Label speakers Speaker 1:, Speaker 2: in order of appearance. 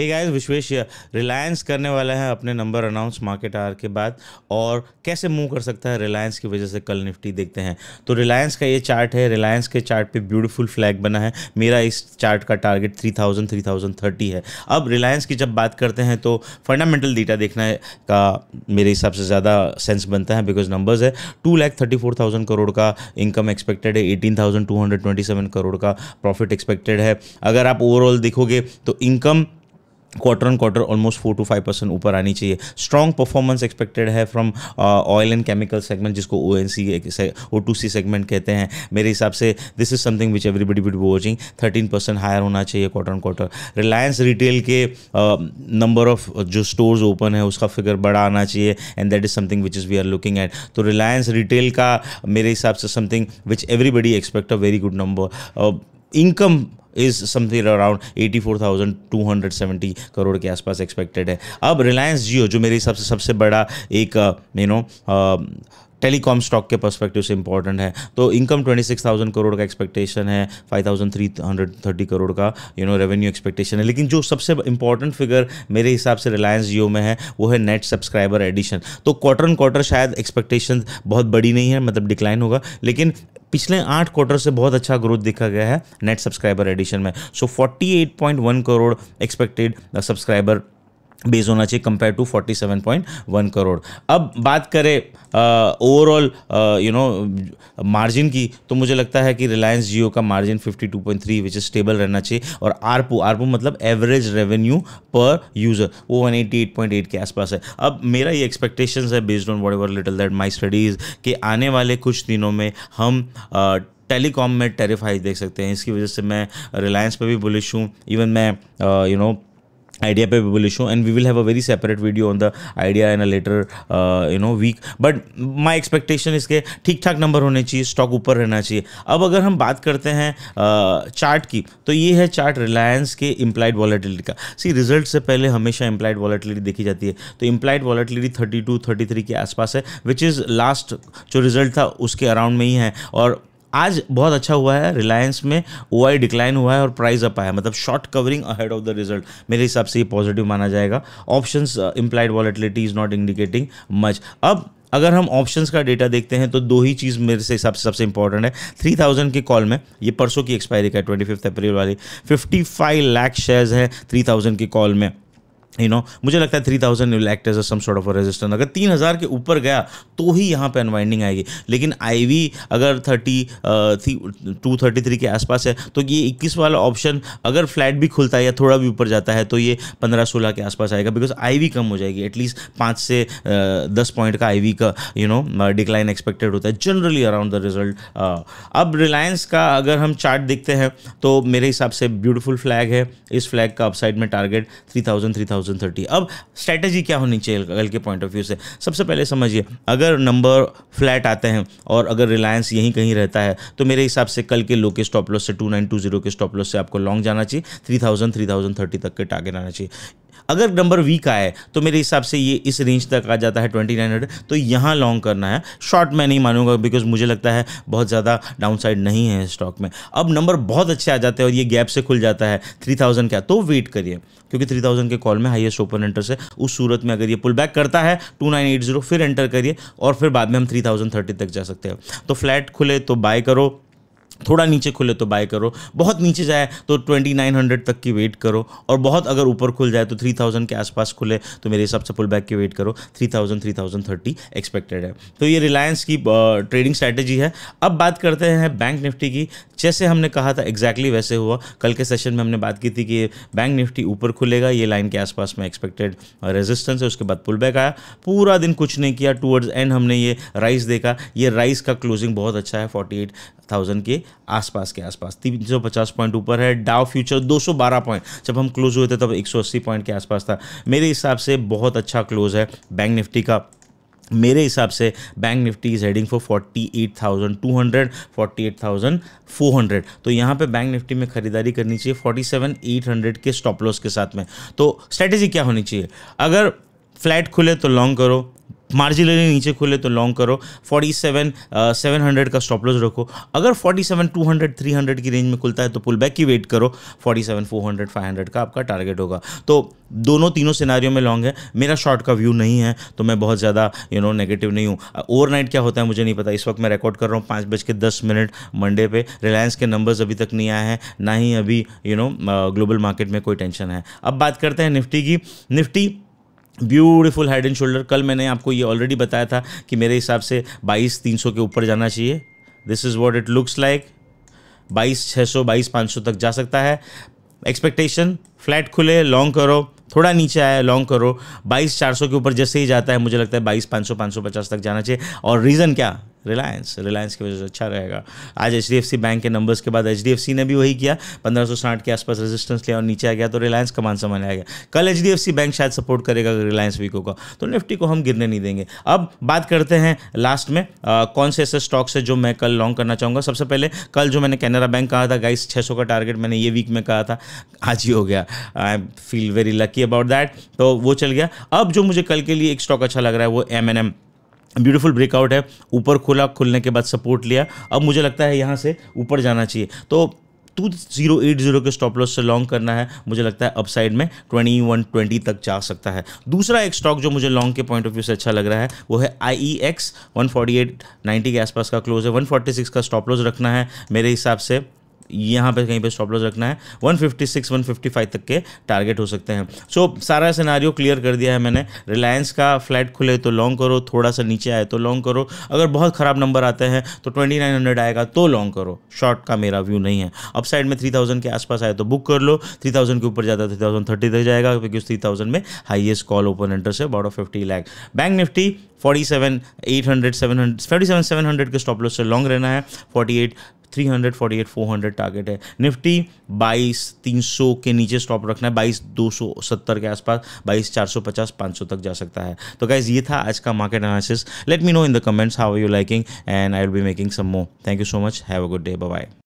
Speaker 1: एक गाइस विश्वेश रिलायंस करने वाला है अपने नंबर अनाउंस मार्केट आर के बाद और कैसे मूव कर सकता है रिलायंस की वजह से कल निफ्टी देखते हैं तो रिलायंस का ये चार्ट है रिलायंस के चार्ट पे ब्यूटीफुल फ्लैग बना है मेरा इस चार्ट का टारगेट 3000 3030 है अब रिलायंस की जब बात करते हैं तो फंडामेंटल डेटा देखना का मेरे हिसाब से ज़्यादा सेंस बनता है बिकॉज नंबर्स है two lakh thirty four thousand crore का इनकम एक्सपेक्टेड है eighteen thousand two hundred twenty seven crore का प्रॉफिट एक्सपेक्टेड है अगर आप ओवरऑल देखोगे तो income quarter on quarter almost four to five percent ऊपर आनी चाहिए स्ट्रॉन्ग परफॉर्मेंस एक्सपेक्टेड है from oil and chemical segment जिसको O N C O to C segment कहते हैं मेरे हिसाब से this is something which everybody with watching thirteen percent higher होना चाहिए quarter on quarter Reliance retail के नंबर uh, ऑफ uh, जो स्टोर्स ओपन है उसका फिगर बड़ा आना चाहिए and that is something which is we are looking at तो रिलायंस रिटेल का मेरे हिसाब से something which everybody expect a very good number income is something around 84,270 crore के आसपास एक्सपेक्टेड है अब रिलायंस जियो जो मेरे हिसाब से सबसे बड़ा एक यू नो टेलीकॉम स्टॉक के परस्पेक्टिव से इंपॉर्टेंट है तो इनकम 26,000 करोड़ का एक्सपेक्टेशन है 5,330 करोड़ का यू नो रेवेन्यू एक्सपेक्टेशन है लेकिन जो सबसे इंपॉर्टेंट फिगर मेरे हिसाब से रिलायंस जियो में है वो है नेट सब्सक्राइबर एडिशन तो क्वार्टर एंड क्वार्टर शायद एक्सपेक्टेशन बहुत बड़ी नहीं है मतलब डिक्लाइन होगा लेकिन पिछले आठ क्वार्टर से बहुत अच्छा ग्रोथ देखा गया है नेट सब्सक्राइबर एडिशन में so so, 48.1 crore expected subscriber base होना चाहिए कंपेयर टू 47.1 करोड़ अब बात करें ओवरऑल यू नो मार्जिन की तो मुझे लगता है कि रिलायंस जियो का मार्जिन 52.3 विच इज स्टेबल रहना चाहिए और आरपू आरपू मतलब एवरेज रेवेन्यू पर यूज़र वो 188.8 के आसपास है अब मेरा ये एक्सपेक्टेशंस है based on whatever little that my studies कि आने वाले कुछ दिनों में हम आ, टेलीकॉम में टेरिफाइज देख सकते हैं इसकी वजह से मैं रिलायंस पे भी बुलिश हूँ इवन मैं you know you know, Idea पे भी will issue and we will have a very separate video on the Idea in a later you know week but but expectation इसके ठीक ठाक नंबर होने चाहिए स्टॉक ऊपर रहना चाहिए अब अगर हम बात करते हैं चार्ट uh, की तो ये है चार्ट रिलायंस के इम्प्लाइड वॉलेटिलिटी का सी रिजल्ट से पहले हमेशा इम्प्लाइड वॉलेटिलिटी देखी जाती है तो implied volatility thirty two thirty three के आसपास है विच इज़ लास्ट जो रिजल्ट था उसके अराउंड में ही है और आज बहुत अच्छा हुआ है रिलायंस में ओ डिक्लाइन हुआ है और प्राइस अप आया मतलब short covering ahead of the result मेरे हिसाब से ये पॉजिटिव माना जाएगा option implied volatility is not indicating much अब अगर हम ऑप्शंस का डेटा देखते हैं तो दो ही चीज़ मेरे से सबसे सबसे इंपॉर्टेंट है थ्री थाउजेंड के कॉल में ये परसों की एक्सपायरी का ट्वेंटी फिफ्थ अप्रैल वाली फिफ्टी फाइव लाख शेयर्स है थ्री थाउजेंड के कॉल में यू नो मुझे लगता है three thousand will act as some sort of resistance अगर तीन हज़ार के ऊपर गया तो ही यहाँ पे अनवाइंडिंग आएगी लेकिन आईवी अगर thirty three to thirty three के आसपास है तो ये इक्कीस वाला ऑप्शन अगर फ्लैट भी खुलता है या थोड़ा भी ऊपर जाता है तो ये पंद्रह सोलह के आसपास आएगा बिकॉज आई कम हो जाएगी एटलीस्ट पाँच से दस uh, पॉइंट का आई का यू नो डिक्लाइन एक्सपेक्टेड होता है जनरली अराउंड द रिजल्ट अब रिलायंस का अगर हम चार्ट देखते हैं तो मेरे हिसाब से ब्यूटीफुल फ्लैग है इस फ्लैग का अपसाइड में target three thousand three thousand 2030 अब स्ट्रैटेजी क्या होनी चाहिए कल के पॉइंट ऑफ व्यू से सबसे पहले समझिए अगर नंबर फ्लैट आते हैं और अगर रिलायंस यहीं कहीं रहता है तो मेरे हिसाब से कल के लो के स्टॉप लॉस से 2920 के स्टॉप लॉस से आपको लॉन्ग जाना चाहिए 3000 3030 तक के टारगेट आना चाहिए अगर नंबर वीक आए तो मेरे हिसाब से ये इस रेंज तक आ जाता है ट्वेंटी नाइन हंड्रेड तो यहाँ लॉन्ग करना है शॉर्ट मैं नहीं मानूंगा बिकॉज मुझे लगता है बहुत ज़्यादा डाउन साइड नहीं है स्टॉक में अब नंबर बहुत अच्छे आ जाते हैं और ये गैप से खुल जाता है थ्री थाउजेंड का तो वेट करिए क्योंकि थ्री थाउजेंड के कॉल में हाइएस्ट ओपन एंटर से उस सूरत में अगर ये पुल बैक करता है टू नाइन एट जीरो फिर एंटर करिए और फिर बाद में हम थ्री थाउजेंड थर्टी तक जा सकते हैं तो फ्लैट खुले तो बाय करो थोड़ा नीचे खुले तो बाय करो बहुत नीचे जाए तो 2900 तक की वेट करो और बहुत अगर ऊपर खुल जाए तो 3000 के आसपास खुले तो मेरे हिसाब से पुल बैक की वेट करो 3000 3030 एक्सपेक्टेड है तो ये रिलायंस की ट्रेडिंग स्ट्रैटेजी है अब बात करते हैं बैंक निफ्टी की जैसे हमने कहा था एक्जैक्टली exactly वैसे हुआ कल के सेशन में हमने बात की थी कि बैंक निफ्टी ऊपर खुलेगा ये लाइन के आसपास में एक्सपेक्टेड रेजिस्टेंस है उसके बाद पुल बैक आया पूरा दिन कुछ नहीं किया टूवर्ड्स एंड हमने ये राइस देखा ये राइस का क्लोजिंग बहुत अच्छा है फोर्टी के आसपास के आसपास तीन सौ पचास पॉइंट ऊपर है डाव फ्यूचर दो सौ बारह पॉइंट जब हम क्लोज हुए थे तब एक सौ अस्सी पॉइंट के आसपास था मेरे हिसाब से बहुत अच्छा क्लोज है बैंक निफ्टी का मेरे हिसाब से bank Nifty is heading for forty eight thousand two hundred forty eight thousand four hundred तो यहाँ पे बैंक निफ्टी में खरीदारी करनी चाहिए फोर्टी सेवन एट हंड्रेड के स्टॉप लॉस के साथ में तो स्ट्रैटेजी क्या होनी चाहिए अगर फ्लैट खुले तो लॉन्ग करो मार्जिनली नीचे खुले तो लॉन्ग करो 47 700 का स्टॉप लॉस रखो अगर 47 200 300 की रेंज में खुलता है तो पुल बैक की वेट करो 47 400 500 का आपका टारगेट होगा तो दोनों तीनों सिनारियों में लॉन्ग है मेरा शॉर्ट का व्यू नहीं है तो मैं बहुत ज़्यादा यू नो नेगेटिव नहीं हूँ ओवरनाइट क्या होता है मुझे नहीं पता इस वक्त मैं रिकॉर्ड कर रहा हूँ पाँच बज के दस मिनट मंडे पे रिलायंस के नंबर्स अभी तक नहीं आए हैं ना ही अभी यू नो ग्लोबल मार्केट में कोई टेंशन है अब बात करते हैं निफ्टी की Nifty beautiful head and shoulder कल मैंने आपको ये ऑलरेडी बताया था कि मेरे हिसाब से बाईस तीन सौ के ऊपर जाना चाहिए this is what it looks like बाईस छः सौ बाईस पाँच सौ तक जा सकता है एक्सपेक्टेशन फ्लैट खुले लॉन्ग करो थोड़ा नीचे आया लॉन्ग करो बाईस चार सौ के ऊपर जैसे ही जाता है मुझे लगता है बाईस पाँच सौ पाँच सौ पचास तक जाना चाहिए और रीज़न क्या रिलायंस रिलायंस की वजह से अच्छा रहेगा आज एच बैंक के नंबर्स के बाद एच ने भी वही किया पंद्रह के आसपास रेजिस्टेंस लिया और नीचे आ गया तो रिलायंस का मान सामान आ गया कल एच बैंक शायद सपोर्ट करेगा रिलायंस वीको का तो निफ्टी को हम गिरने नहीं देंगे अब बात करते हैं लास्ट में आ, कौन से ऐसे स्टॉक्स है जो मैं कल लॉन्ग करना चाहूँगा सबसे पहले कल जो मैंने कैनरा बैंक कहा था गाइस 600 का टारगेट मैंने ये वीक में कहा था आज ही हो गया I feel very lucky about that तो वो चल गया अब जो मुझे कल के लिए एक स्टॉक अच्छा लग रहा है वो M and M beautiful breakout है ऊपर खुला खुलने के बाद सपोर्ट लिया अब मुझे लगता है यहाँ से ऊपर जाना चाहिए तो टू जीरो एट जीरो के स्टॉप लॉस से लॉन्ग करना है मुझे लगता है अपसाइड में ट्वेंटी वन ट्वेंटी तक जा सकता है दूसरा एक स्टॉक जो मुझे लॉन्ग के पॉइंट ऑफ व्यू से अच्छा लग रहा है वो है I E X one forty eight ninety के आसपास का क्लोज है वन फोर्टी सिक्स का स्टॉप लॉस रखना है मेरे हिसाब से यहाँ पे कहीं पे स्टॉप लॉस रखना है 156 155 तक के टारगेट हो सकते हैं सो so, सारा सिनारियो क्लियर कर दिया है मैंने रिलायंस का फ्लैट खुले तो लॉन्ग करो थोड़ा सा नीचे आए तो लॉन्ग करो अगर बहुत ख़राब नंबर आते हैं तो 2900 आएगा तो लॉन्ग करो शॉर्ट का मेरा व्यू नहीं है अपसाइड साइड में 3000 के आसपास आए तो बुक कर लो 3000 के ऊपर जाता है थ्री तक जाएगा क्योंकि उस थ्री में हाइएस्ट कॉल ओपन इंटरेस्ट है about fifty lakh bank Nifty forty seven eight hundred seven hundred seven seven hundred के स्टॉप लॉस से लॉन्ग रहना है फोर्टी एट 348 400 टारगेट है निफ्टी 22 300 के नीचे स्टॉप रखना है 22 270 के आसपास 22 450 500 तक जा सकता है तो गाइज ये था आज का market analysis let me know in the comments how you liking and I will be making some more thank you so much have a good day bye